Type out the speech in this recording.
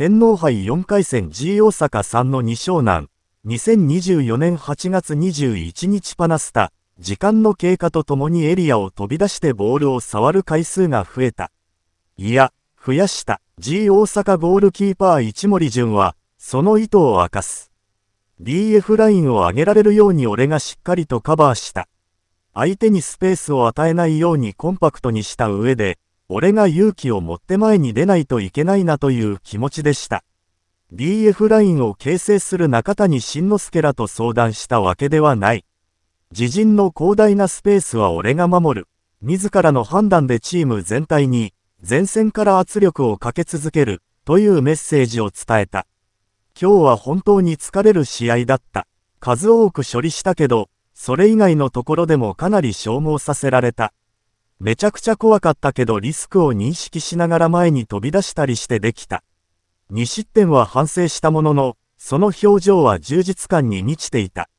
天皇杯4回戦 G 大阪3の2勝南、2024年8月21日パナスタ、時間の経過とともにエリアを飛び出してボールを触る回数が増えた。いや、増やした G 大阪ゴールキーパー一森淳は、その意図を明かす。DF ラインを上げられるように俺がしっかりとカバーした。相手にスペースを与えないようにコンパクトにした上で、俺が勇気を持って前に出ないといけないなという気持ちでした。DF ラインを形成する中谷慎之介らと相談したわけではない。自陣の広大なスペースは俺が守る。自らの判断でチーム全体に前線から圧力をかけ続けるというメッセージを伝えた。今日は本当に疲れる試合だった。数多く処理したけど、それ以外のところでもかなり消耗させられた。めちゃくちゃ怖かったけどリスクを認識しながら前に飛び出したりしてできた。2失点は反省したものの、その表情は充実感に満ちていた。